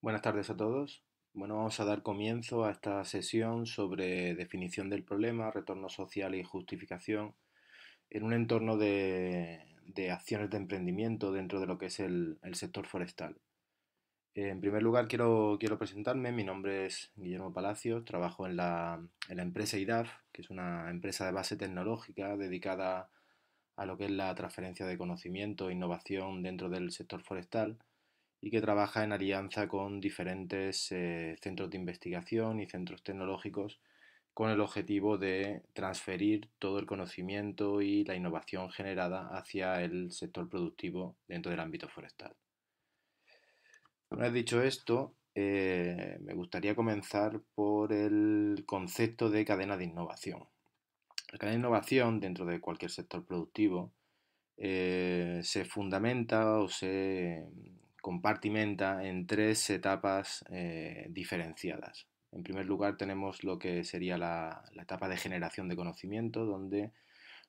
Buenas tardes a todos. Bueno, vamos a dar comienzo a esta sesión sobre definición del problema, retorno social y justificación en un entorno de, acciones de emprendimiento dentro de lo que es el, sector forestal. Eh, en primer lugar, quiero, presentarme. Mi nombre es Guillermo Palacios, trabajo en la, en la empresa IDAF, que es una empresa de base tecnológica dedicada a lo que es la transferencia de conocimiento e innovación dentro del sector forestal y que trabaja en alianza con diferentes eh, centros de investigación y centros tecnológicos con el objetivo de transferir todo el conocimiento y la innovación generada hacia el sector productivo dentro del ámbito forestal. Una vez dicho esto, eh, me gustaría comenzar por el concepto de cadena de innovación. La cadena de innovación dentro de cualquier sector productivo eh, se fundamenta o se compartimenta en tres etapas eh, diferenciadas. En primer lugar tenemos lo que sería la, etapa de generación de conocimiento, donde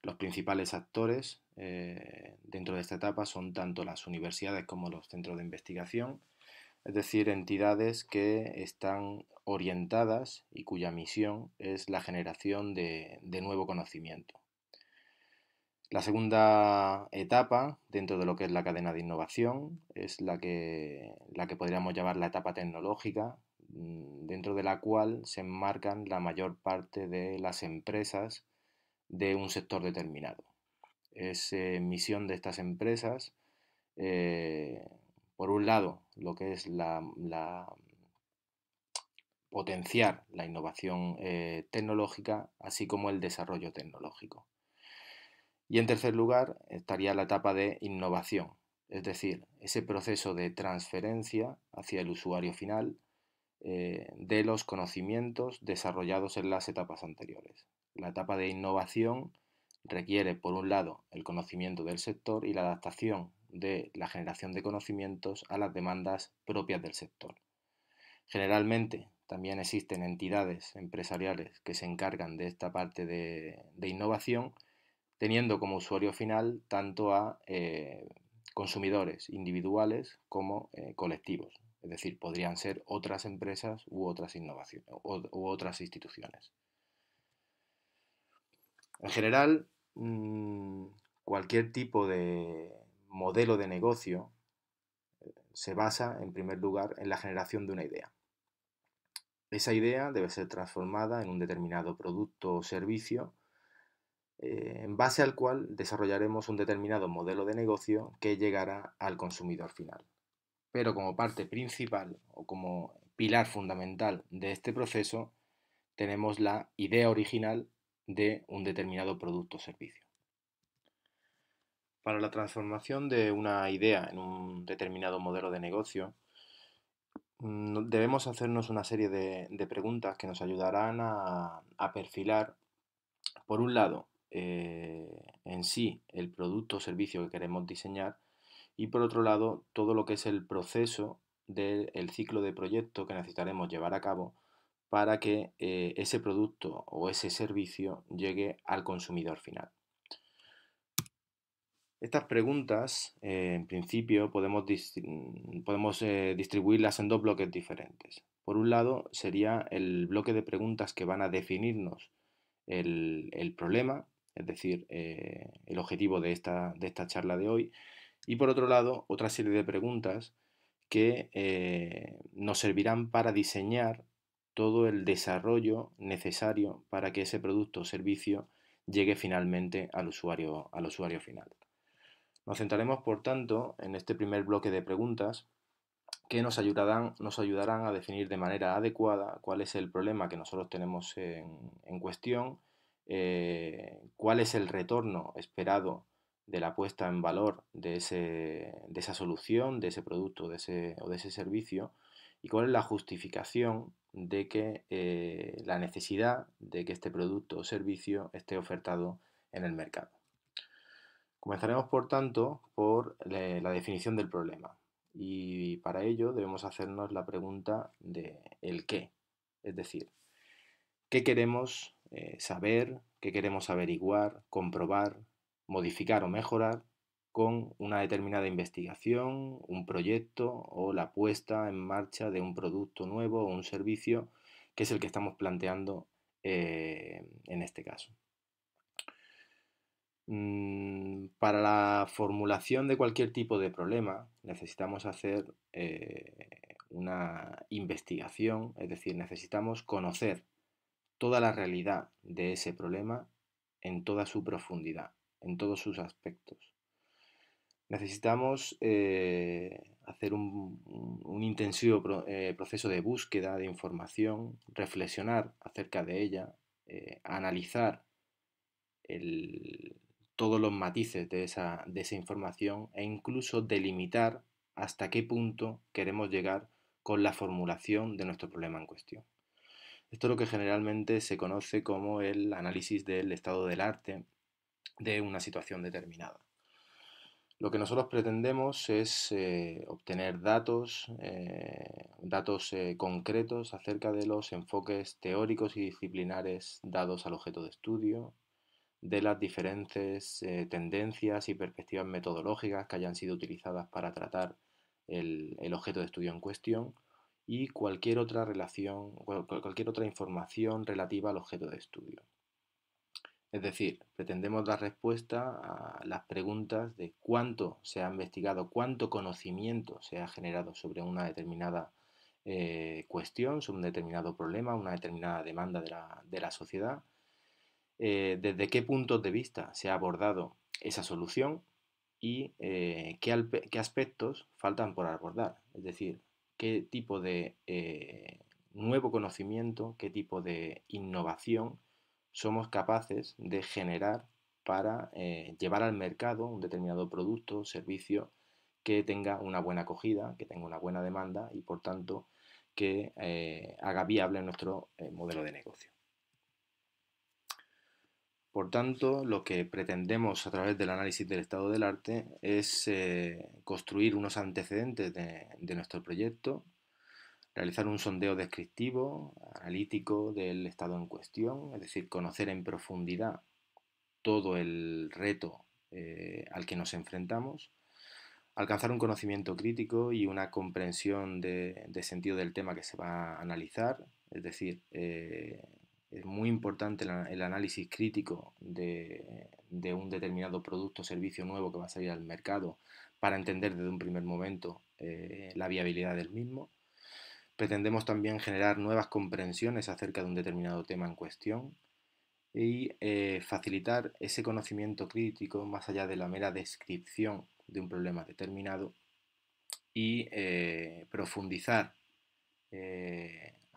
los principales actores eh, dentro de esta etapa son tanto las universidades como los centros de investigación, es decir, entidades que están orientadas y cuya misión es la generación de nuevo conocimiento. La segunda etapa dentro de lo que es la cadena de innovación es la que, la que podríamos llamar la etapa tecnológica, mm, dentro de la cual se enmarcan la mayor parte de las empresas de un sector determinado. Es eh, misión de estas empresas, eh, por un lado, lo que es la, potenciar la innovación eh, tecnológica, así como el desarrollo tecnológico. Y en tercer lugar estaría la etapa de innovación, es decir, ese proceso de transferencia hacia el usuario final eh, de los conocimientos desarrollados en las etapas anteriores. La etapa de innovación requiere, por un lado, el conocimiento del sector y la adaptación de la generación de conocimientos a las demandas propias del sector. Generalmente, también existen entidades empresariales que se encargan de esta parte de innovación, teniendo como usuario final tanto a eh, consumidores individuales como eh, colectivos. Es decir, podrían ser otras empresas u otras innovaciones u, otras instituciones. En general, mm, cualquier tipo de modelo de negocio eh, se basa, en primer lugar, en la generación de una idea. Esa idea debe ser transformada en un determinado producto o servicio eh, en base al cual desarrollaremos un determinado modelo de negocio que llegará al consumidor final. Pero como parte principal o como pilar fundamental de este proceso, tenemos la idea original de un determinado producto o servicio. Para la transformación de una idea en un determinado modelo de negocio, debemos hacernos una serie de, preguntas que nos ayudarán a, perfilar, por un lado, eh, en sí el producto o servicio que queremos diseñar y por otro lado todo lo que es el proceso del ciclo de proyecto que necesitaremos llevar a cabo para que eh, ese producto o ese servicio llegue al consumidor final. Estas preguntas, eh, en principio, podemos, mm, podemos distribuirlas en dos bloques diferentes. Por un lado, sería el bloque de preguntas que van a definirnos el, el problema es decir, eh, el objetivo de esta, charla de hoy. Y por otro lado, otra serie de preguntas que eh, nos servirán para diseñar todo el desarrollo necesario para que ese producto o servicio llegue finalmente al usuario, al usuario final. Nos centraremos, por tanto, en este primer bloque de preguntas que nos ayudarán, nos ayudarán a definir de manera adecuada cuál es el problema que nosotros tenemos en, en cuestión, eh, cuál es el retorno esperado de la puesta en valor de, esa solución, de ese producto o de ese servicio y cuál es la justificación de que eh, la necesidad de que este producto o servicio esté ofertado en el mercado. Comenzaremos, por tanto, por eh, la definición del problema y para ello debemos hacernos la pregunta de el qué, es decir, ¿qué queremos eh, saber, que queremos averiguar, comprobar, modificar o mejorar con una determinada investigación, un proyecto o la puesta en marcha de un producto nuevo o un servicio que es el que estamos planteando eh, en este caso. Mm, para la formulación de cualquier tipo de problema necesitamos hacer eh, una investigación, es decir, necesitamos conocer toda la realidad de ese problema en toda su profundidad, en todos sus aspectos. Necesitamos eh, hacer un, intensivo eh, proceso de búsqueda de información, reflexionar acerca de ella, eh, analizar todos los matices de esa información e incluso delimitar hasta qué punto queremos llegar con la formulación de nuestro problema en cuestión. Esto es lo que generalmente se conoce como el análisis del estado del arte de una situación determinada. Lo que nosotros pretendemos es eh, obtener datos, eh, datos eh, concretos acerca de los enfoques teóricos y disciplinares dados al objeto de estudio, de las diferentes tendencias y perspectivas metodológicas que hayan sido utilizadas para tratar el objeto de estudio en cuestión, y cualquier otra relación, cualquier otra información relativa al objeto de estudio. Es decir, pretendemos dar respuesta a las preguntas de cuánto se ha investigado, cuánto conocimiento se ha generado sobre una determinada eh, cuestión, sobre un determinado problema, una determinada demanda de la, sociedad, eh, desde qué puntos de vista se ha abordado esa solución y eh, qué, qué aspectos faltan por abordar. Es decir, qué tipo de eh, nuevo conocimiento, qué tipo de innovación somos capaces de generar para eh, llevar al mercado un determinado producto, o servicio que tenga una buena acogida, que tenga una buena demanda y por tanto que eh, haga viable nuestro modelo de negocio. Por tanto, lo que pretendemos a través del análisis del estado del arte es eh, construir unos antecedentes de, nuestro proyecto, realizar un sondeo descriptivo, analítico del estado en cuestión, es decir, conocer en profundidad todo el reto eh, al que nos enfrentamos, alcanzar un conocimiento crítico y una comprensión de, sentido del tema que se va a analizar, es decir, eh, es muy importante el análisis crítico de, un determinado producto o servicio nuevo que va a salir al mercado para entender desde un primer momento eh, la viabilidad del mismo. Pretendemos también generar nuevas comprensiones acerca de un determinado tema en cuestión y eh, facilitar ese conocimiento crítico más allá de la mera descripción de un problema determinado y eh, profundizar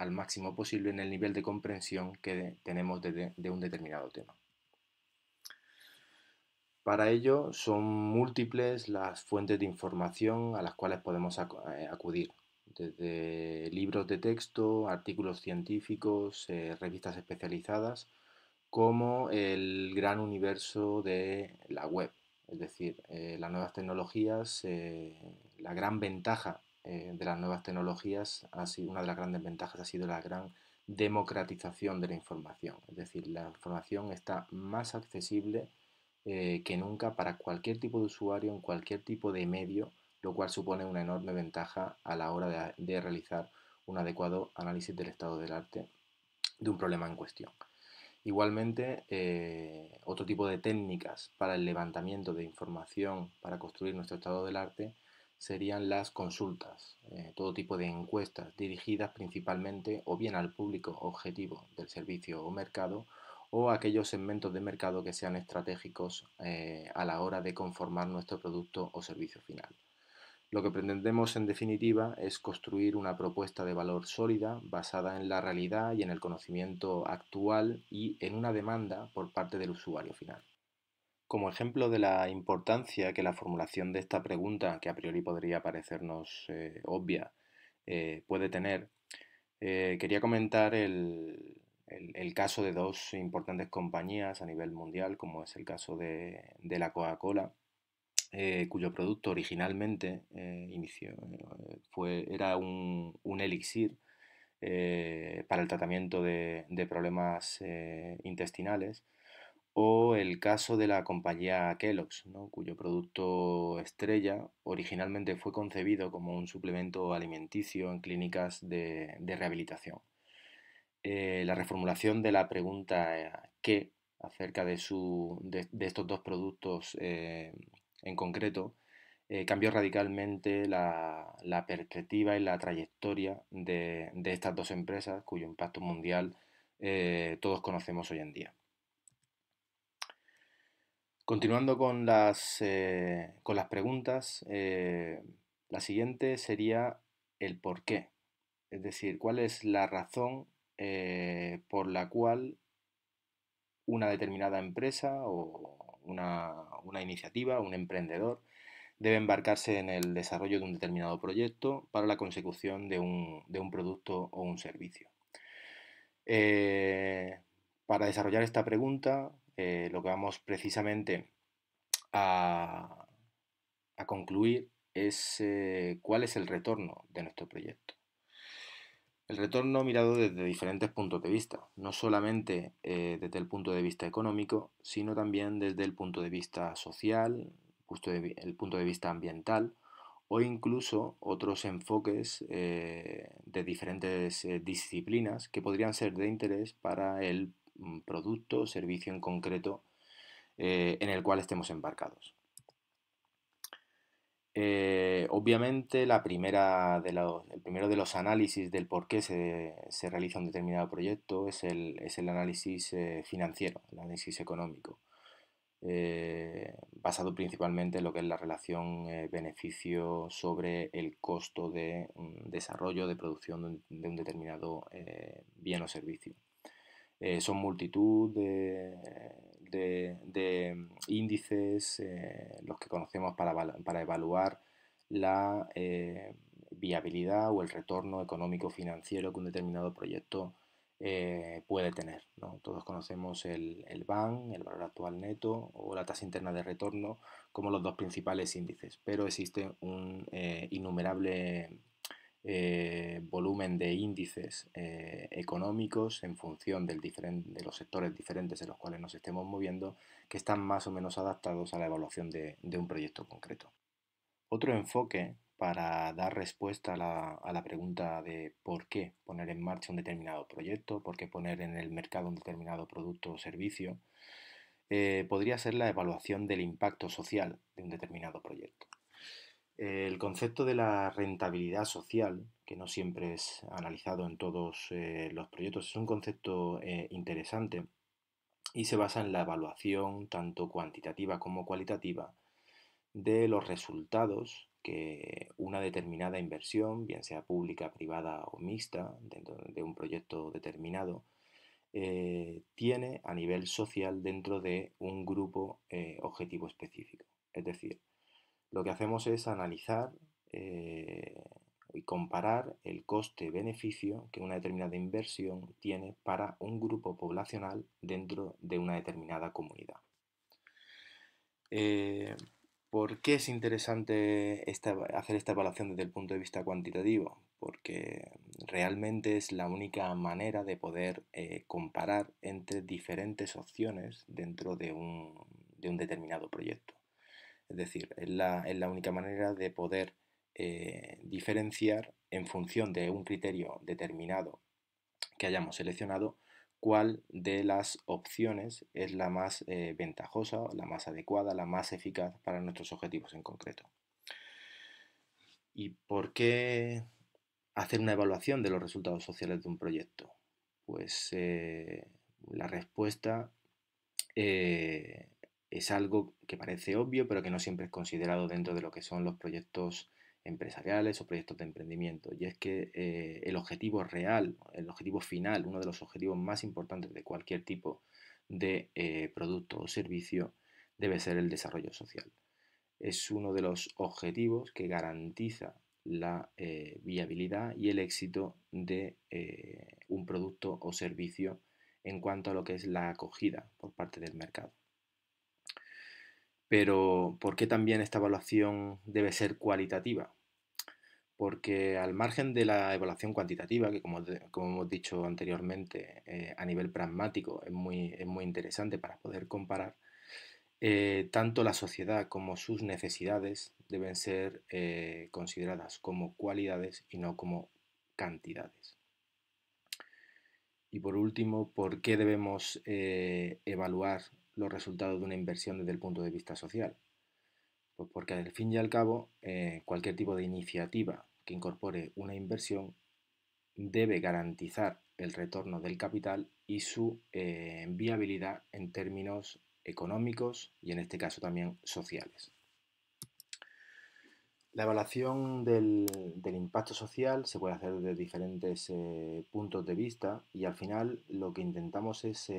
al máximo posible en el nivel de comprensión que tenemos de, un determinado tema. Para ello son múltiples las fuentes de información a las cuales podemos eh, acudir, desde libros de texto, artículos científicos, eh, revistas especializadas, como el gran universo de la web, es decir, eh, las nuevas tecnologías, la gran ventaja eh, de las nuevas tecnologías, una de las grandes ventajas ha sido la gran democratización de la información. Es decir, la información está más accesible eh, que nunca para cualquier tipo de usuario en cualquier tipo de medio, lo cual supone una enorme ventaja a la hora de, realizar un adecuado análisis del estado del arte de un problema en cuestión. Igualmente, eh, otro tipo de técnicas para el levantamiento de información para construir nuestro estado del arte serían las consultas, eh, todo tipo de encuestas dirigidas principalmente o bien al público objetivo del servicio o mercado o a aquellos segmentos de mercado que sean estratégicos eh, a la hora de conformar nuestro producto o servicio final. Lo que pretendemos en definitiva es construir una propuesta de valor sólida basada en la realidad y en el conocimiento actual y en una demanda por parte del usuario final. Como ejemplo de la importancia que la formulación de esta pregunta, que a priori podría parecernos eh, obvia, eh, puede tener, eh, quería comentar el, caso de dos importantes compañías a nivel mundial, como es el caso de, la Coca-Cola, cuyo producto originalmente inició, era un, elixir para el tratamiento de problemas intestinales o el caso de la compañía Kellogg's, cuyo producto estrella originalmente fue concebido como un suplemento alimenticio en clínicas de, rehabilitación. Eh, la reformulación de la pregunta eh, ¿qué? acerca de, de, estos dos productos eh, en concreto cambió radicalmente la, perspectiva y la trayectoria de, estas dos empresas cuyo impacto mundial todos conocemos hoy en día. Continuando con las, eh, con las preguntas, eh, la siguiente sería el por qué. Es decir, cuál es la razón eh, por la cual una determinada empresa o una, iniciativa, un emprendedor, debe embarcarse en el desarrollo de un determinado proyecto para la consecución de un, producto o un servicio. para desarrollar esta pregunta eh, lo que vamos precisamente a, concluir es eh, cuál es el retorno de nuestro proyecto. El retorno mirado desde diferentes puntos de vista, no solamente eh, desde el punto de vista económico, sino también desde el punto de vista social, el punto de vista ambiental o incluso otros enfoques de diferentes disciplinas que podrían ser de interés para el producto o servicio en concreto eh, en el cual estemos embarcados. Eh, obviamente, la primera el primero de los análisis del por qué se, realiza un determinado proyecto es el, análisis eh, financiero, el análisis económico, basado principalmente en lo que es la relación beneficio sobre el costo de mm, desarrollo, de producción de un determinado bien o servicio. Eh, son multitud de, índices eh, los que conocemos para, evaluar la eh, viabilidad o el retorno económico financiero que un determinado proyecto puede tener. Todos conocemos el, el BAN, el valor actual neto o la tasa interna de retorno como los dos principales índices, pero existe un innumerable eh, volumen de índices eh, económicos en función de los sectores diferentes en los cuales nos estemos moviendo que están más o menos adaptados a la evaluación de, un proyecto concreto. Otro enfoque para dar respuesta a la, pregunta de por qué poner en marcha un determinado proyecto, por qué poner en el mercado un determinado producto o servicio, eh, podría ser la evaluación del impacto social de un determinado proyecto. Eh, el concepto de la rentabilidad social, que no siempre es analizado en todos eh, los proyectos, es un concepto eh, interesante y se basa en la evaluación, tanto cuantitativa como cualitativa, de los resultados que una determinada inversión, bien sea pública, privada o mixta, dentro de un proyecto determinado, tiene a nivel social dentro de un grupo objetivo específico. Es decir, lo que hacemos es analizar eh, y comparar el coste-beneficio que una determinada inversión tiene para un grupo poblacional dentro de una determinada comunidad. Eh, ¿Por qué es interesante hacer esta evaluación desde el punto de vista cuantitativo? Porque realmente es la única manera de poder eh, comparar entre diferentes opciones dentro de un determinado proyecto. Es decir, es la, única manera de poder eh, diferenciar en función de un criterio determinado que hayamos seleccionado cuál de las opciones es la más eh, ventajosa, la más adecuada, la más eficaz para nuestros objetivos en concreto. ¿Y por qué hacer una evaluación de los resultados sociales de un proyecto? Pues eh, la respuesta es algo que parece obvio, pero que no siempre es considerado dentro de lo que son los proyectos empresariales o proyectos de emprendimiento. Y es que eh, el objetivo real, el objetivo final, uno de los objetivos más importantes de cualquier tipo de eh, producto o servicio debe ser el desarrollo social. Es uno de los objetivos que garantiza la eh, viabilidad y el éxito de un producto o servicio en cuanto a lo que es la acogida por parte del mercado. Pero ¿por qué también esta evaluación debe ser cualitativa? Porque al margen de la evaluación cuantitativa, que como, hemos dicho anteriormente, eh, a nivel pragmático es muy, muy interesante para poder comparar, eh, tanto la sociedad como sus necesidades deben ser eh, consideradas como cualidades y no como cantidades. Y por último, ¿por qué debemos evaluar los resultados de una inversión desde el punto de vista social? Pues porque al fin y al cabo, eh, cualquier tipo de iniciativa que incorpore una inversión debe garantizar el retorno del capital y su eh, viabilidad en términos económicos y en este caso también sociales. La evaluación del, impacto social se puede hacer desde diferentes eh, puntos de vista y al final lo que intentamos es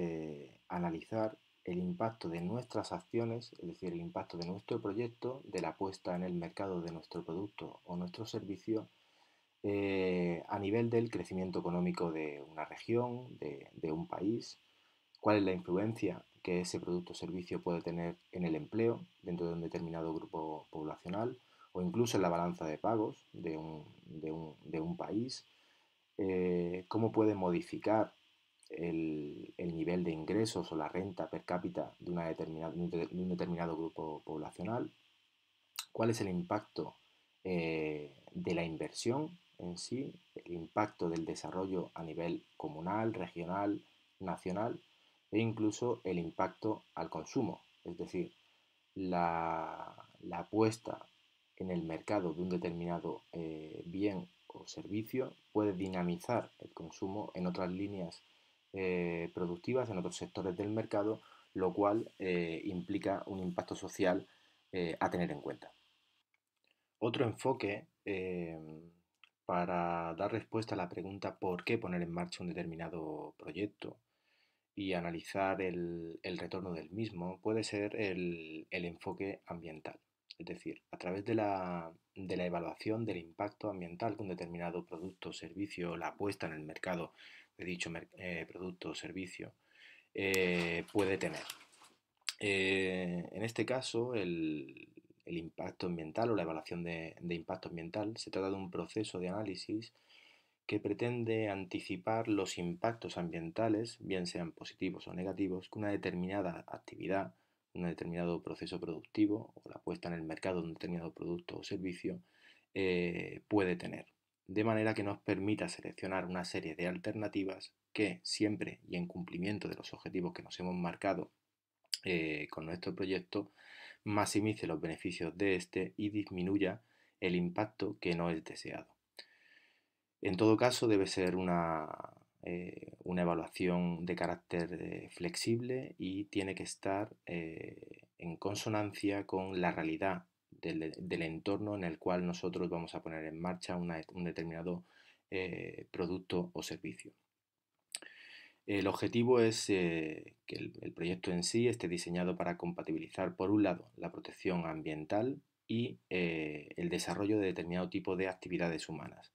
analizar el impacto de nuestras acciones, es decir, el impacto de nuestro proyecto, de la puesta en el mercado de nuestro producto o nuestro servicio, eh, a nivel del crecimiento económico de una región, de, un país, cuál es la influencia que ese producto o servicio puede tener en el empleo dentro de un determinado grupo poblacional o incluso en la balanza de pagos de un, país, eh, cómo puede modificar el, nivel de ingresos o la renta per cápita de, una un determinado grupo poblacional, cuál es el impacto eh, de la inversión en sí, el impacto del desarrollo a nivel comunal, regional, nacional e incluso el impacto al consumo, es decir, la, la apuesta en el mercado de un determinado eh, bien o servicio puede dinamizar el consumo en otras líneas eh, productivas, en otros sectores del mercado, lo cual eh, implica un impacto social eh, a tener en cuenta. Otro enfoque para dar respuesta a la pregunta por qué poner en marcha un determinado proyecto y analizar el, retorno del mismo puede ser el, enfoque ambiental. Es decir, a través de la, evaluación del impacto ambiental de un determinado producto, servicio, la apuesta en el mercado de dicho eh, producto o servicio eh, puede tener. Eh, en este caso, el, impacto ambiental o la evaluación de, impacto ambiental se trata de un proceso de análisis que pretende anticipar los impactos ambientales, bien sean positivos o negativos, que una determinada actividad, un determinado proceso productivo o la puesta en el mercado de un determinado producto o servicio puede tener de manera que nos permita seleccionar una serie de alternativas que siempre y en cumplimiento de los objetivos que nos hemos marcado eh, con nuestro proyecto, maximice los beneficios de este y disminuya el impacto que no es deseado. En todo caso, debe ser una, eh, una evaluación de carácter eh, flexible y tiene que estar en consonancia con la realidad del, entorno en el cual nosotros vamos a poner en marcha un determinado eh, producto o servicio. El objetivo es eh, que el, proyecto en sí esté diseñado para compatibilizar, por un lado, la protección ambiental y eh, el desarrollo de determinado tipo de actividades humanas,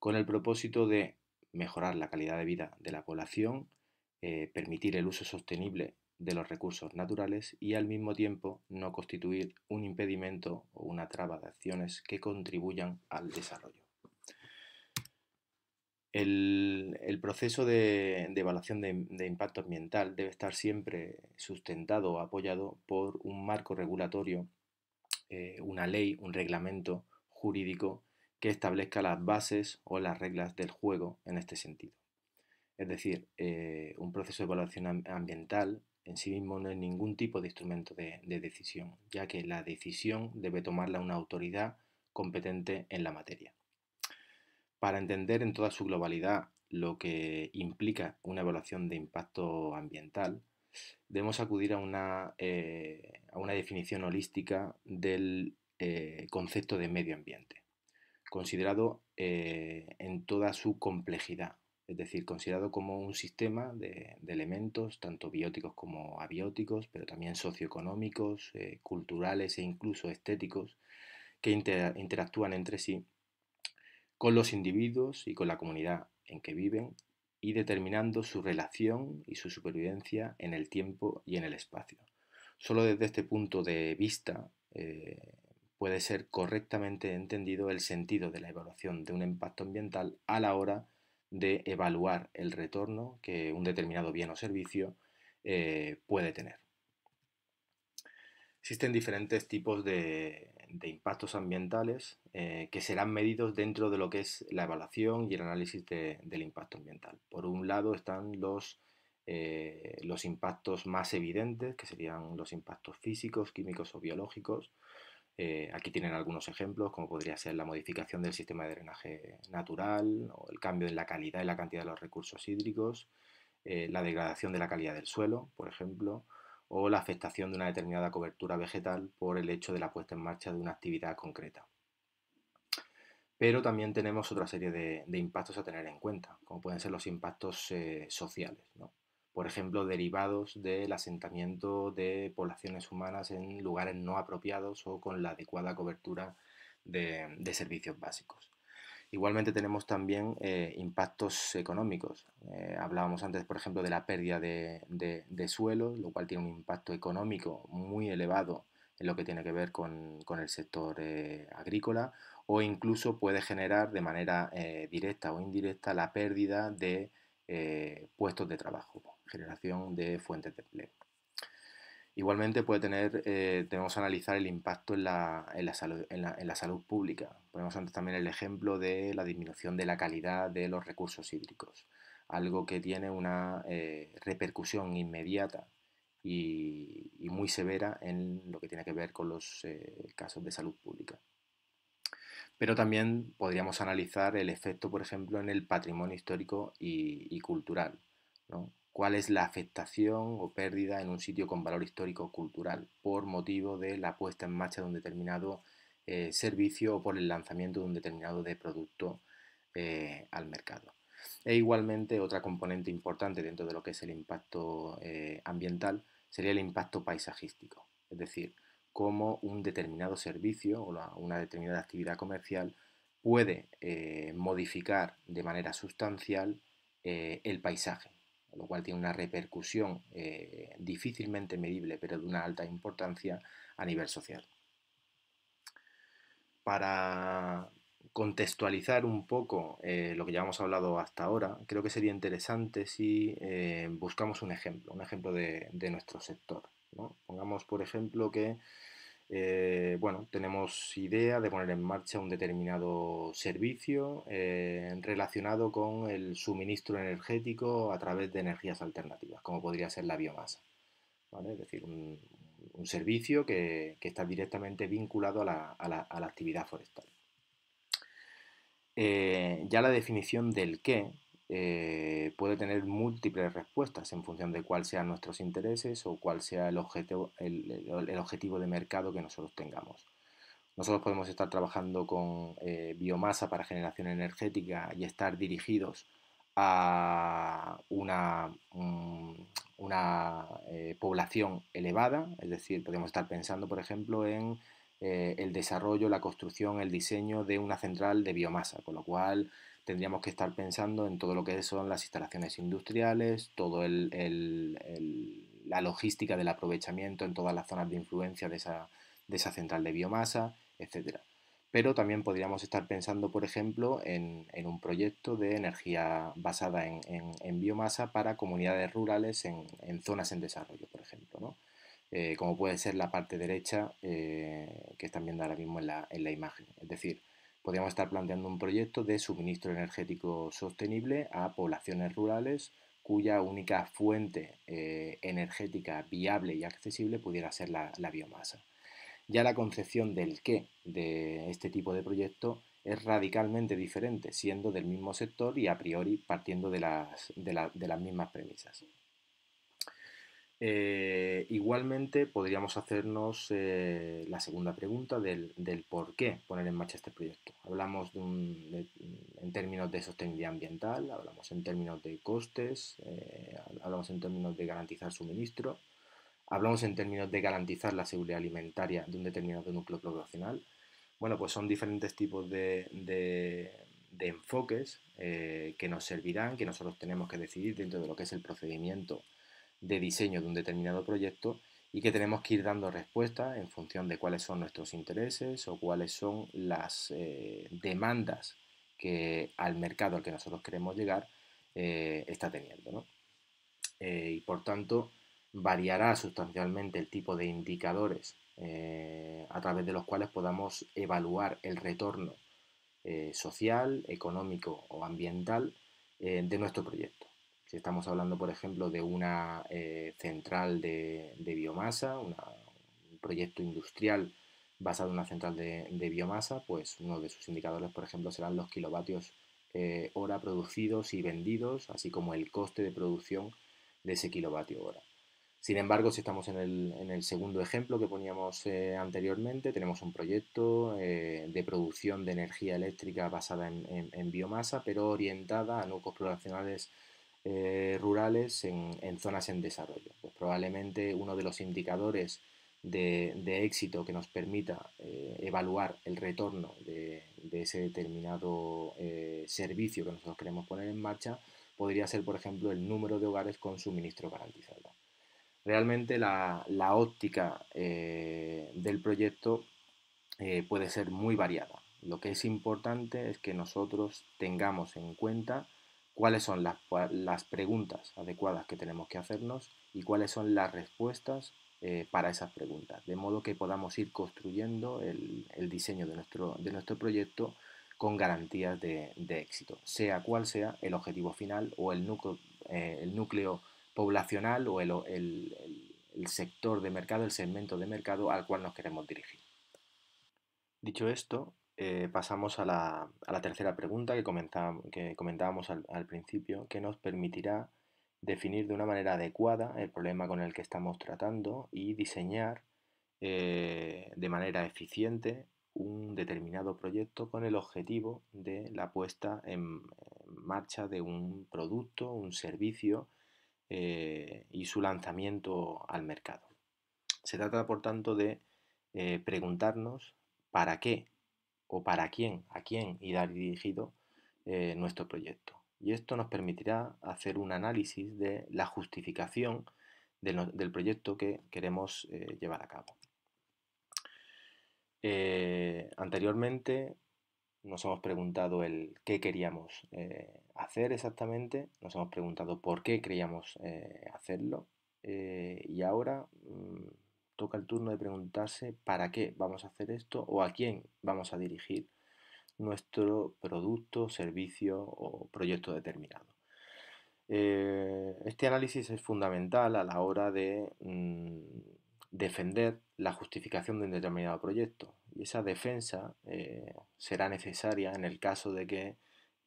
con el propósito de mejorar la calidad de vida de la población, permitir el uso sostenible de los recursos naturales y al mismo tiempo no constituir un impedimento o una traba de acciones que contribuyan al desarrollo. El, proceso de, evaluación de, impacto ambiental debe estar siempre sustentado o apoyado por un marco regulatorio, eh, una ley, un reglamento jurídico que establezca las bases o las reglas del juego en este sentido. Es decir, eh, un proceso de evaluación ambiental en sí mismo no es ningún tipo de instrumento de, decisión, ya que la decisión debe tomarla una autoridad competente en la materia. Para entender en toda su globalidad lo que implica una evaluación de impacto ambiental, debemos acudir a una, eh, a una definición holística del eh, concepto de medio ambiente, considerado eh, en toda su complejidad, es decir, considerado como un sistema de, elementos, tanto bióticos como abióticos, pero también socioeconómicos, eh, culturales e incluso estéticos, que interactúan entre sí con los individuos y con la comunidad en que viven y determinando su relación y su supervivencia en el tiempo y en el espacio. Solo desde este punto de vista eh, puede ser correctamente entendido el sentido de la evaluación de un impacto ambiental a la hora de evaluar el retorno que un determinado bien o servicio eh, puede tener. Existen diferentes tipos de, impactos ambientales eh, que serán medidos dentro de lo que es la evaluación y el análisis del impacto ambiental. Por un lado están eh, los impactos más evidentes, que serían los impactos físicos, químicos o biológicos, eh, aquí tienen algunos ejemplos, como podría ser la modificación del sistema de drenaje natural, o el cambio en la calidad y la cantidad de los recursos hídricos, eh, la degradación de la calidad del suelo, por ejemplo, o la afectación de una determinada cobertura vegetal por el hecho de la puesta en marcha de una actividad concreta. Pero también tenemos otra serie de, impactos a tener en cuenta, como pueden ser los impactos eh, sociales. ¿no? por ejemplo, derivados del asentamiento de poblaciones humanas en lugares no apropiados o con la adecuada cobertura de, servicios básicos. Igualmente tenemos también eh, impactos económicos. Eh, hablábamos antes, por ejemplo, de la pérdida de, suelo, lo cual tiene un impacto económico muy elevado en lo que tiene que ver con, el sector eh, agrícola o incluso puede generar de manera directa o indirecta la pérdida de puestos de trabajo generación de fuentes de empleo. Igualmente puede tener, eh, tenemos analizar el impacto en la, salud, en, la, salud, pública. Ponemos antes también el ejemplo de la disminución de la calidad de los recursos hídricos, algo que tiene una eh, repercusión inmediata y, muy severa en lo que tiene que ver con los eh, casos de salud pública. Pero también podríamos analizar el efecto, por ejemplo, en el patrimonio histórico y, cultural cuál es la afectación o pérdida en un sitio con valor histórico o cultural por motivo de la puesta en marcha de un determinado eh, servicio o por el lanzamiento de un determinado producto eh, al mercado. E igualmente otra componente importante dentro de lo que es el impacto eh, ambiental sería el impacto paisajístico, es decir, cómo un determinado servicio o una determinada actividad comercial puede modificar de manera sustancial el paisaje, lo cual tiene una repercusión eh, difícilmente medible, pero de una alta importancia a nivel social. Para contextualizar un poco eh, lo que ya hemos hablado hasta ahora, creo que sería interesante si eh, buscamos un ejemplo, un ejemplo de, nuestro sector. Pongamos, por ejemplo, que eh, bueno, tenemos idea de poner en marcha un determinado servicio eh, relacionado con el suministro energético a través de energías alternativas, como podría ser la biomasa. Es decir, un, servicio que, está directamente vinculado a la, actividad forestal. Eh, ya la definición del qué eh, puede tener múltiples respuestas en función de cuáles sean nuestros intereses o cuál sea el objetivo, el, objetivo de mercado que nosotros tengamos. Nosotros podemos estar trabajando con eh, biomasa para generación energética y estar dirigidos a una, mm, una eh, población elevada, es decir, podemos estar pensando, por ejemplo, en el desarrollo, la construcción, el diseño de una central de biomasa, con lo cual tendríamos que estar pensando en todo lo que son las instalaciones industriales, todo la logística del aprovechamiento en todas las zonas de influencia de esa, central de biomasa, etc. Pero también podríamos estar pensando, por ejemplo, en, un proyecto de energía basada en, biomasa para comunidades rurales en, zonas en desarrollo, por ejemplo, eh, como puede ser la parte derecha eh, que están viendo ahora mismo en la, en la imagen. Es decir, Podríamos estar planteando un proyecto de suministro energético sostenible a poblaciones rurales cuya única fuente eh, energética viable y accesible pudiera ser la, biomasa. Ya la concepción del qué de este tipo de proyecto es radicalmente diferente, siendo del mismo sector y a priori partiendo de las mismas premisas. Eh, igualmente podríamos hacernos eh, la segunda pregunta del, por qué poner en marcha este proyecto. Hablamos mm, en términos de sostenibilidad ambiental, hablamos en términos de costes, eh, hablamos en términos de garantizar suministro, hablamos en términos de garantizar la seguridad alimentaria de un determinado núcleo poblacional. Bueno, pues son diferentes tipos de, de enfoques que nos servirán, que nosotros tenemos que decidir dentro de lo que es el procedimiento de diseño de un determinado proyecto y que tenemos que ir dando respuesta en función de cuáles son nuestros intereses o cuáles son las eh, demandas que al mercado al que nosotros queremos llegar eh, está teniendo. Eh, y por tanto, variará sustancialmente el tipo de indicadores a través de los cuales podamos evaluar el retorno social, económico o ambiental de nuestro proyecto estamos hablando, por ejemplo, de una eh, central de, biomasa, un proyecto industrial basado en una central de, biomasa, pues uno de sus indicadores, por ejemplo, serán los kilovatios eh, hora producidos y vendidos, así como el coste de producción de ese kilovatio hora. Sin embargo, si estamos en el, segundo ejemplo que poníamos eh, anteriormente, tenemos un proyecto de producción de energía eléctrica basada en, biomasa, pero orientada a núcleos poblacionales eh, rurales en, zonas en desarrollo. Pues probablemente uno de los indicadores de, éxito que nos permita eh, evaluar el retorno de, ese determinado eh, servicio que nosotros queremos poner en marcha podría ser, por ejemplo, el número de hogares con suministro garantizado. Realmente la, la óptica del proyecto puede ser muy variada. Lo que es importante es que nosotros tengamos en cuenta cuáles son las, preguntas adecuadas que tenemos que hacernos y cuáles son las respuestas eh, para esas preguntas, de modo que podamos ir construyendo el, diseño de nuestro, de nuestro, proyecto con garantías de, éxito, sea cual sea el objetivo final o el núcleo, eh, el núcleo poblacional o el sector de mercado, el segmento de mercado al cual nos queremos dirigir. Dicho esto, eh, pasamos a la, tercera pregunta que, que comentábamos al, principio, que nos permitirá definir de una manera adecuada el problema con el que estamos tratando y diseñar eh, de manera eficiente un determinado proyecto con el objetivo de la puesta en marcha de un producto, un servicio eh, y su lanzamiento al mercado. Se trata, por tanto, de preguntarnos para qué o para quién, a quién irá dirigido eh, nuestro proyecto. Y esto nos permitirá hacer un análisis de la justificación del, proyecto que queremos eh, llevar a cabo. Eh, anteriormente nos hemos preguntado el qué queríamos hacer exactamente, nos hemos preguntado por qué queríamos hacerlo y ahora... Mm, toca el turno de preguntarse para qué vamos a hacer esto o a quién vamos a dirigir nuestro producto, servicio o proyecto determinado. Eh, este análisis es fundamental a la hora de mm, defender la justificación de un determinado proyecto y esa defensa eh, será necesaria en el caso de que,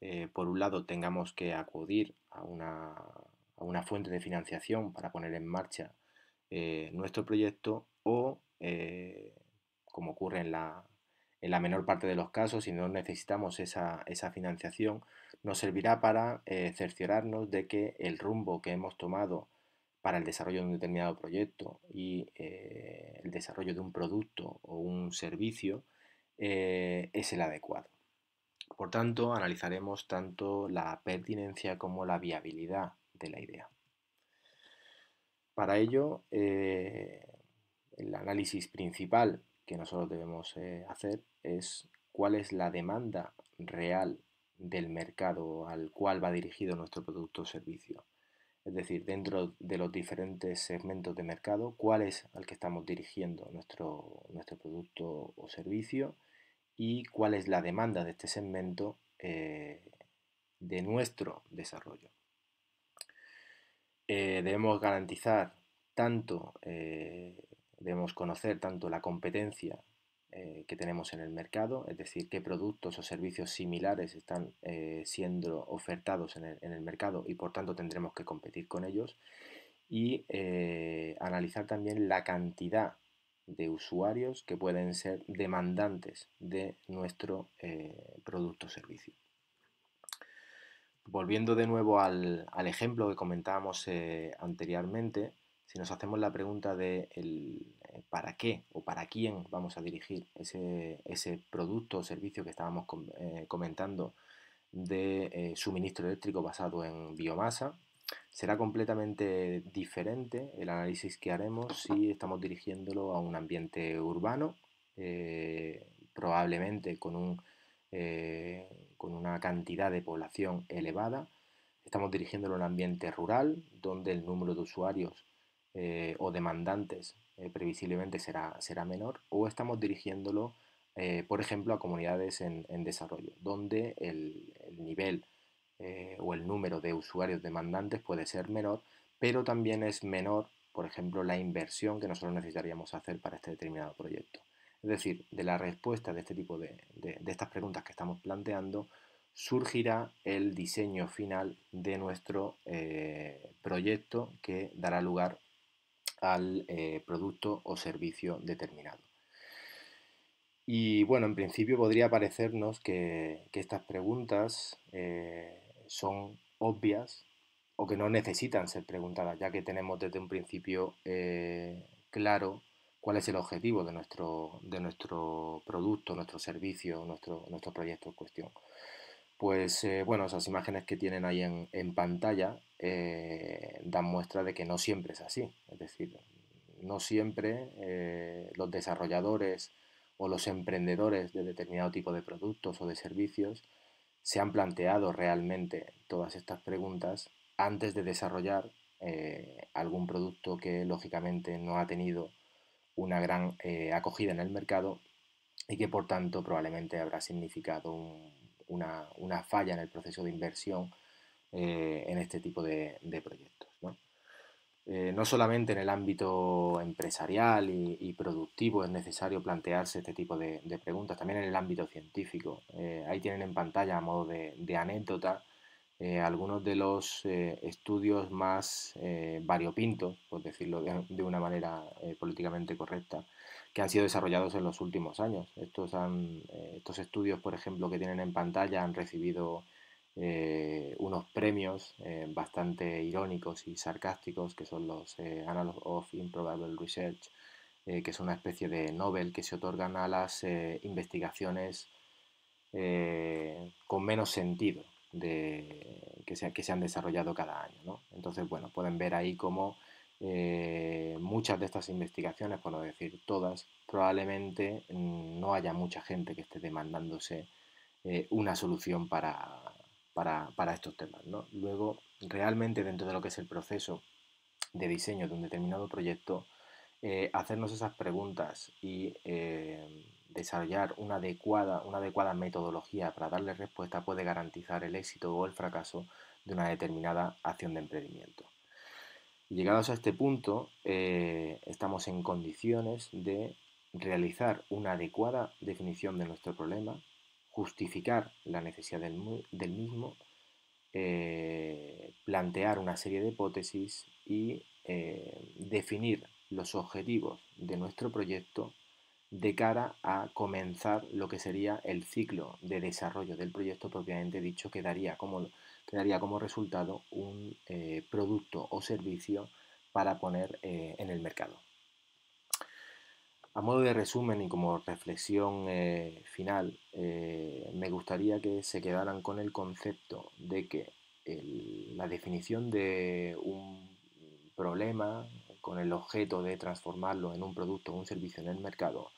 eh, por un lado, tengamos que acudir a una, a una fuente de financiación para poner en marcha eh, nuestro proyecto o, eh, como ocurre en la, menor parte de los casos, si no necesitamos esa, financiación, nos servirá para eh, cerciorarnos de que el rumbo que hemos tomado para el desarrollo de un determinado proyecto y el desarrollo de un producto o un servicio es el adecuado. Por tanto, analizaremos tanto la pertinencia como la viabilidad de la idea. Para ello, eh, el análisis principal que nosotros debemos eh, hacer es cuál es la demanda real del mercado al cual va dirigido nuestro producto o servicio. Es decir, dentro de los diferentes segmentos de mercado, cuál es al que estamos dirigiendo nuestro, nuestro producto o servicio y cuál es la demanda de este segmento eh, de nuestro desarrollo. Eh, debemos garantizar tanto, eh, debemos conocer tanto la competencia eh, que tenemos en el mercado, es decir, qué productos o servicios similares están siendo ofertados en el, mercado y por tanto tendremos que competir con ellos y analizar también la cantidad de usuarios que pueden ser demandantes de nuestro producto o servicio volviendo de nuevo al, ejemplo que comentábamos eh, anteriormente, si nos hacemos la pregunta de eh, para qué o para quién vamos a dirigir ese, producto o servicio que estábamos eh, comentando de suministro eléctrico basado en biomasa, será completamente diferente el análisis que haremos si estamos dirigiéndolo a un ambiente urbano, probablemente con un eh, con una cantidad de población elevada. Estamos dirigiéndolo a un ambiente rural, donde el número de usuarios eh, o demandantes eh, previsiblemente será, será menor, o estamos dirigiéndolo, por ejemplo, a comunidades en, desarrollo, donde el nivel o el número de usuarios demandantes puede ser menor, pero también es menor, por ejemplo, la inversión que nosotros necesitaríamos hacer para este determinado proyecto. Es decir, de la respuesta de este tipo de, estas preguntas que estamos planteando surgirá el diseño final de nuestro eh, proyecto que dará lugar al eh, producto o servicio determinado. Y bueno, en principio podría parecernos que, estas preguntas eh, son obvias o que no necesitan ser preguntadas, ya que tenemos desde un principio claro cuál es el objetivo de nuestro, nuestro producto, nuestro servicio, nuestro, nuestro proyecto en cuestión. Pues eh, bueno, esas imágenes que tienen ahí en, pantalla eh, dan muestra de que no siempre es así. Es decir, no siempre eh, los desarrolladores o los emprendedores de determinado tipo de productos o de servicios se han planteado realmente todas estas preguntas antes de desarrollar algún producto que lógicamente no ha tenido una gran eh, acogida en el mercado y que por tanto probablemente habrá significado una, falla en el proceso de inversión eh, en este tipo de, proyectos. Eh, ¿no? solamente en el ámbito empresarial y, productivo es necesario plantearse este tipo de, preguntas, también en el ámbito científico. ahí tienen en pantalla a modo de anécdota eh, algunos de los eh, estudios más eh, variopintos, por decirlo de, una manera políticamente correcta, que han sido desarrollados en los últimos años. Estos, estos estudios, por ejemplo, que tienen en pantalla han recibido unos premios bastante irónicos y sarcásticos, que son los Annals of Improbable Research, que es una especie de Nobel que se otorgan a las investigaciones con menos sentido, de, que, se, que se han desarrollado cada año. ¿no? Entonces, bueno, pueden ver ahí cómo eh, muchas de estas investigaciones, por no decir todas, probablemente mm, no haya mucha gente que esté demandándose eh, una solución para, para estos temas. ¿no? Luego, realmente dentro de lo que es el proceso de diseño de un determinado proyecto, eh, hacernos esas preguntas y em, desarrollar una adecuada, una adecuada metodología para darle respuesta puede garantizar el éxito o el fracaso de una determinada acción de emprendimiento. Llegados a este punto, eh, estamos en condiciones de realizar una adecuada definición de nuestro problema, justificar la necesidad del, mismo, eh, plantear una serie de hipótesis y definir los objetivos de nuestro proyecto de cara a comenzar lo que sería el ciclo de desarrollo del proyecto propiamente dicho, que daría como, como resultado un eh, producto o servicio para poner eh, en el mercado. A modo de resumen y como reflexión eh, final, me gustaría que se quedaran con el concepto de que la definición de un problema, con el objeto de transformarlo en un producto o un servicio en el mercado,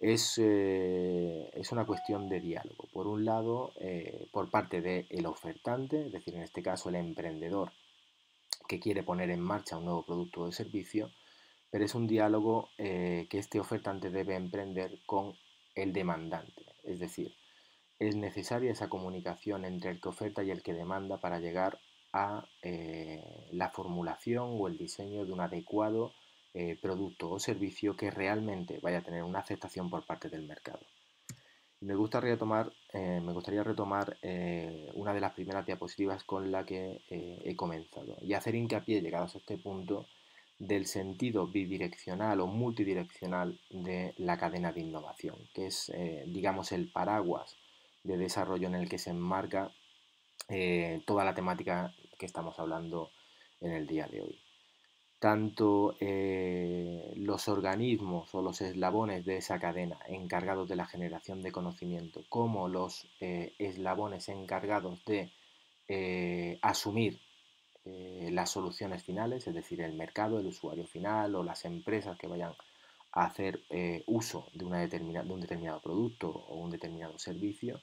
es, eh, una cuestión de diálogo. Por un lado, eh, por parte del ofertante, es decir, en este caso el emprendedor que quiere poner en marcha un nuevo producto o servicio, pero es un diálogo eh, que este ofertante debe emprender con el demandante. Es decir, es necesaria esa comunicación entre el que oferta y el que demanda para llegar eh, la formulación o el diseño de un adecuado eh, producto o servicio que realmente vaya a tener una aceptación por parte del mercado. Me, retomar, eh, me gustaría retomar una de las primeras diapositivas con la que he comenzado y hacer hincapié, llegados a este punto, del sentido bidireccional o multidireccional de la cadena de innovación, que es, digamos, el paraguas de desarrollo en el que se enmarca toda la temática que estamos hablando en el día de hoy. Tanto eh, los organismos o los eslabones de esa cadena encargados de la generación de conocimiento como los eh, eslabones encargados de eh, asumir las soluciones finales, es decir, el mercado, el usuario final o las empresas que vayan a hacer uso de, una un determinado producto o un determinado servicio,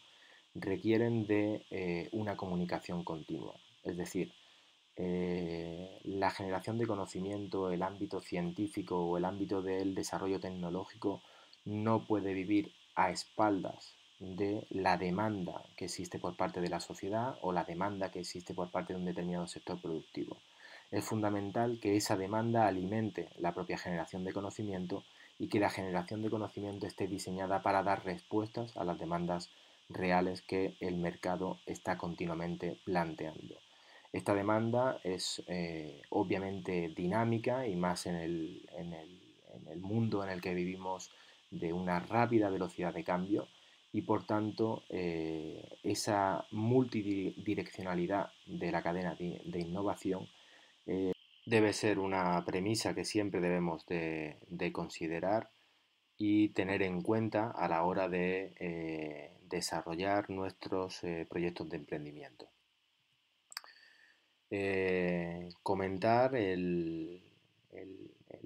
requieren de una comunicación continua, es decir, eh, la generación de conocimiento, el ámbito científico o el ámbito del desarrollo tecnológico no puede vivir a espaldas de la demanda que existe por parte de la sociedad o la demanda que existe por parte de un determinado sector productivo. Es fundamental que esa demanda alimente la propia generación de conocimiento y que la generación de conocimiento esté diseñada para dar respuestas a las demandas reales que el mercado está continuamente planteando. Esta demanda es eh, obviamente dinámica y más en el, mundo en el que vivimos de una rápida velocidad de cambio y por tanto eh, esa multidireccionalidad de la cadena de, innovación eh, debe ser una premisa que siempre debemos de, considerar y tener en cuenta a la hora de desarrollar nuestros proyectos de emprendimiento. Eh, comentar el,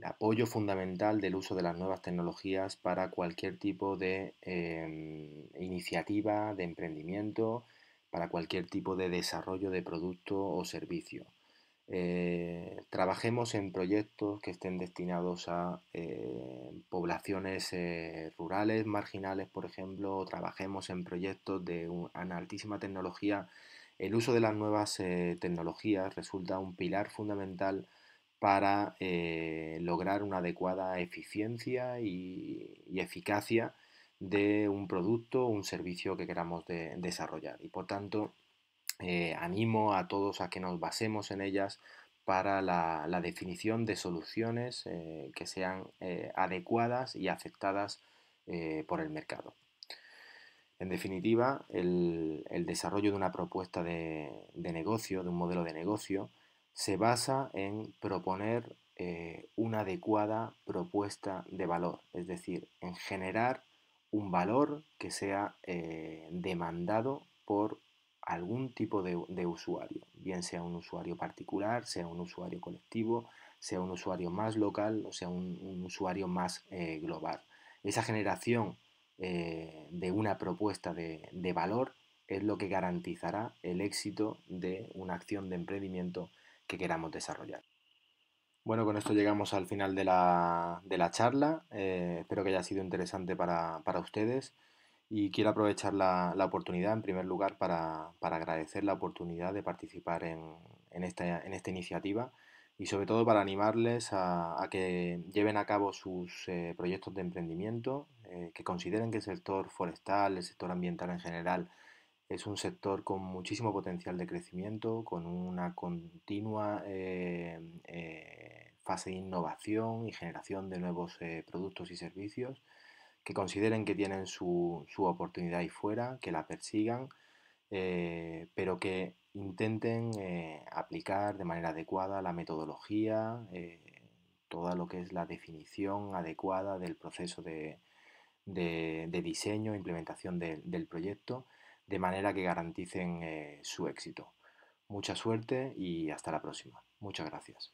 apoyo fundamental del uso de las nuevas tecnologías para cualquier tipo de em, iniciativa, de emprendimiento, para cualquier tipo de desarrollo de producto o servicio. Eh, trabajemos en proyectos que estén destinados a eh, poblaciones rurales, marginales, por ejemplo, o trabajemos en proyectos de una altísima tecnología el uso de las nuevas eh, tecnologías resulta un pilar fundamental para eh, lograr una adecuada eficiencia y, eficacia de un producto o un servicio que queramos desarrollar. Y por tanto, eh, animo a todos a que nos basemos en ellas para la definición de soluciones que sean adecuadas y aceptadas por el mercado. En definitiva, el, desarrollo de una propuesta de, negocio, de un modelo de negocio, se basa en proponer eh, una adecuada propuesta de valor, es decir, en generar un valor que sea eh, demandado por algún tipo de, usuario, bien sea un usuario particular, sea un usuario colectivo, sea un usuario más local o sea un, usuario más eh, global. Esa generación eh, de una propuesta de, valor es lo que garantizará el éxito de una acción de emprendimiento que queramos desarrollar. Bueno, con esto llegamos al final de la, charla. Eh, espero que haya sido interesante para, ustedes y quiero aprovechar la, oportunidad, en primer lugar, para, agradecer la oportunidad de participar en esta iniciativa y sobre todo para animarles a, que lleven a cabo sus eh, proyectos de emprendimiento, eh, que consideren que el sector forestal, el sector ambiental en general, es un sector con muchísimo potencial de crecimiento, con una continua eh, fase de innovación y generación de nuevos productos y servicios, que consideren que tienen su, su oportunidad ahí fuera, que la persigan, pero que intenten eh, aplicar de manera adecuada la metodología, eh, toda lo que es la definición adecuada del proceso de, diseño e implementación del proyecto, de manera que garanticen eh, su éxito. Mucha suerte y hasta la próxima. Muchas gracias.